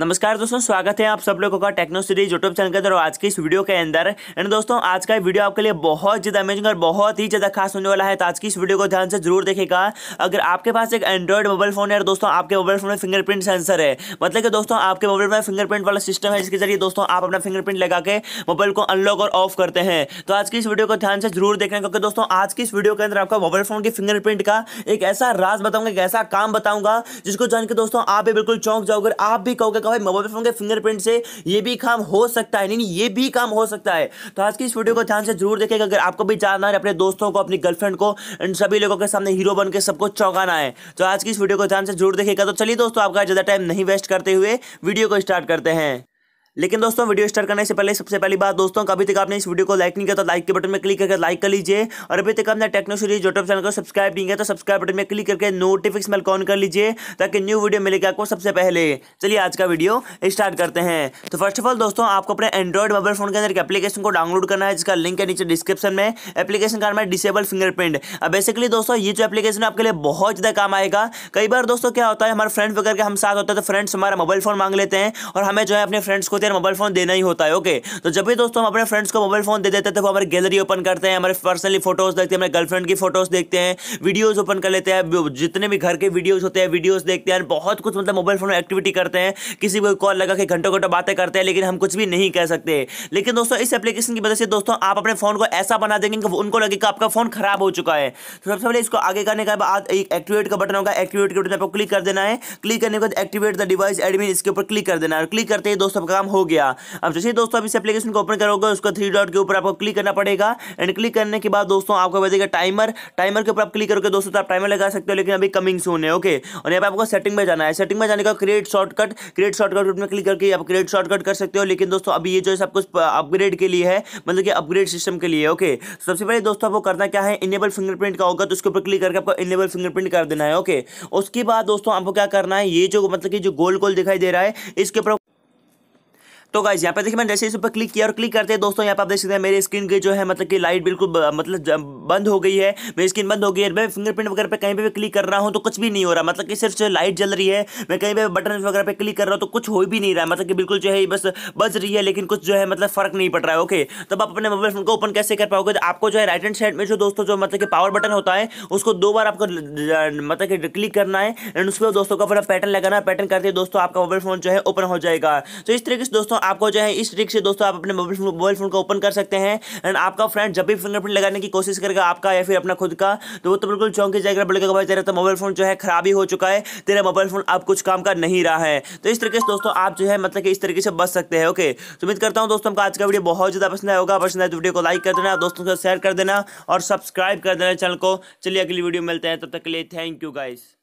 नमस्कार दोस्तों स्वागत है आप सब लोगों का टेक्नो सीरीज यूट्यूब चैनल के अंदर और आज के इस वीडियो के अंदर एंड दोस्तों आज का वीडियो आपके लिए बहुत ज़्यादा अमेजिंग और बहुत ही ज़्यादा खास होने वाला है तो आज की इस वीडियो को ध्यान से जरूर देखेगा अगर आपके पास एक एंड्रॉइड मोबाइल फोन है और तो दोस्तों आपके मोबाइल फोन में फिंगरप्रिंट सेंसर है मतलब कि दोस्तों आपके मोबाइल में फिंगरप्रिंट वाला सिस्टम है जिसके जरिए दोस्तों आप अपना फिंगरप्रिंट लगा के मोबाइल को अनलॉक और ऑफ करते हैं तो आज की इस वीडियो को ध्यान से जरूर देखें क्योंकि दोस्तों आज की इस वीडियो के अंदर आपका मोबाइल फोन की फिंगरप्रिंट का एक ऐसा राज बताऊंगा एक ऐसा काम बताऊंगा जिसको जान के दोस्तों आप भी बिल्कुल चौंक जाओगे आप भी कहोगे लगा भाई मोबाइल फोन के फिंगरप्रिंट से ये भी काम हो सकता है नहीं ये भी काम हो सकता है तो आज की इस वीडियो को ध्यान से जरूर देखेगा अगर आपको भी जानना है अपने दोस्तों को अपनी गर्लफ्रेंड को इन सभी लोगों के सामने हीरो बन के सबको चौंकाना है तो आज की इस वीडियो को ध्यान से जरूर देखेगा तो चलिए दोस्तों आपका ज़्यादा टाइम नहीं वेस्ट करते हुए वीडियो को स्टार्ट करते हैं लेकिन दोस्तों वीडियो स्टार्ट करने से पहले सबसे पहली बात दोस्तों अभी तक आपने इस वीडियो को लाइक नहीं किया तो लाइक के बटन में क्लिक करके लाइक कर लीजिए और अभी तक आपने टेक्नो सीरीज यूट्यूब चैनल को सब्सक्राइब नहीं किया तो सब्सक्राइब बटन में क्लिक करके नोटिफिकेशन बेल ऑन कर लीजिए ताकि न्यू वीडियो मिलेगी आपको सबसे पहले चलिए आज का वीडियो स्टार्ट करते हैं तो फर्स्ट ऑफ ऑल दोस्तों आपको अपने एंड्रॉइड मोबाइल फोन के अंदर एक एप्लीकेशन को डाउनलोड करना है जिसका लिंक है नीचे डिस्क्रिप्शन में एप्लीकेशन का नाम है डिसेबल फिंगरप्रिंट अब बेसिकली दोस्तों ये जो एप्लीकेशन आपके लिए बहुत ज़्यादा काम आएगा कई बार दोस्तों क्या होता है हमारे फ्रेंड वगैरह के हम साथ होते हैं तो फ्रेंड्स हमारा मोबाइल फोन मांग लेते हैं और हमें जो है अपने फ्रेंड्स को यार मोबाइल फ़ोन देना ही होता है ओके तो जब भी दोस्तों हम अपने फ्रेंड्स को मोबाइल फ़ोन दे देते हैं तो हमारे गैलरी ओपन करते हैं हमारे पर्सनली फोटोज़ देखते हैं हमारे गर्लफ्रेंड की फोटोज़ देखते हैं वीडियोज़ ओपन कर लेते हैं जितने भी घर के वीडियोज़ होते हैं वीडियोज़ देखते हैं बहुत कुछ मतलब मोबाइल फ़ोन एक्टिविटी करते हैं किसी को कॉल लगा के घंटों घंटों बातें करते हैं लेकिन हम कुछ भी नहीं कह सकते लेकिन दोस्तों इस एप्लीकेशन की वजह से दोस्तों आप अपने फ़ोन को ऐसा बना देंगे कि उनको लगे कि आपका फ़ोन खराब हो चुका है तो सबसे पहले इसको आगे करने का बाद एक एक्टिवेट का बटन होगा एक्टिवेट के बटन पर क्लिक कर देना है क्लिक करने के बाद एक्टिवेट द डिवाइस एडमिन इसके ऊपर क्लिक कर देना है और क्लिक करते ही दोस्तों काम हो हो गया अब जैसे दोस्तों आप इस एप्लीकेशन को ओपन करोगे उसका थ्री डॉट के ऊपर आपको क्लिक करना पड़ेगा एंड क्लिक करने के बाद दोस्तों आपको बताएगा टाइमर टाइमर के ऊपर आप क्लिक करोगे दोस्तों तो आप टाइमर लगा सकते हो लेकिन अभी कमिंग सून है ओके और यहाँ पर आपको सेटिंग में जाना है सेटिंग में जाने का क्रिएट शॉर्टकट क्रिएट शॉर्टकट में क्लिक करके आप क्रिएट शॉर्टकट कर सकते हो लेकिन दोस्तों अभी ये जो है सब कुछ अपग्रेड के लिए है मतलब कि अपग्रेड सिस्टम के लिए ओके सबसे पहले दोस्तों आपको करना क्या है इनेबल फिंगरप्रिंट का होगा तो उसके ऊपर क्लिक करके आपको इनेबल फिंगरप्रिंट कर देना है ओके उसके बाद दोस्तों आपको क्या करना है ये जो मतलब कि जो गोल गोल दिखाई दे रहा है इसके ऊपर तो गाइज यहाँ पे देखिए मैंने जैसे इस पर क्लिक किया और क्लिक करते हैं दोस्तों यहाँ पे आप देख सकते हैं मेरी स्क्रीन की जो है मतलब कि लाइट बिल्कुल मतलब बंद हो गई है मेरी स्क्रीन बंद हो गई है मैं फिंगरप्रिंट वगैरह पे कहीं पे भी क्लिक कर रहा हूँ तो कुछ भी नहीं हो रहा मतलब कि सिर्फ जो लाइट जल रही है मैं कहीं पर बटन वगैरह पे क्लिक कर रहा हूँ तो कुछ हो भी नहीं रहा है मतलब कि बिल्कुल जो है बस बज रही है लेकिन कुछ जो है मतलब फर्क नहीं पड़ रहा है ओके तब आप अपने मोबाइल फोन को ओपन कैसे कर पाओगे तो आपको जो है राइट एंड साइड में जो दोस्तों जो मतलब कि पावर बटन होता है उसको दो बार आपको मतलब कि क्लिक करना है एंड उस पर दोस्तों का अपना पैटर्न लगाना पैटर्न करते दोस्तों आपका मोबाइल फोन जो है ओपन हो जाएगा तो इस तरीके से दोस्तों दोस्तों आपको जो है इस ट्रिक से दोस्तों आप अपने मोबाइल फोन को ओपन कर सकते हैं एंड आपका फ्रेंड जब भी फिंगरप्रिंट लगाने की कोशिश करेगा आपका या फिर अपना खुद का तो वो तो बिल्कुल चौंकी जाएगा बोलेगा भाई तेरा तो मोबाइल फोन जो है खराबी हो चुका है तेरा मोबाइल फोन अब कुछ काम का नहीं रहा है तो इस तरीके से दोस्तों आप जो है मतलब कि इस तरीके से बच सकते हैं ओके तो उम्मीद करता हूँ दोस्तों आज का वीडियो बहुत ज़्यादा पसंद आया होगा पसंद आए तो वीडियो को लाइक कर देना दोस्तों से शेयर कर देना और सब्सक्राइब कर देना चैनल को चलिए अगली वीडियो मिलते हैं तब तक के लिए थैंक यू गाइस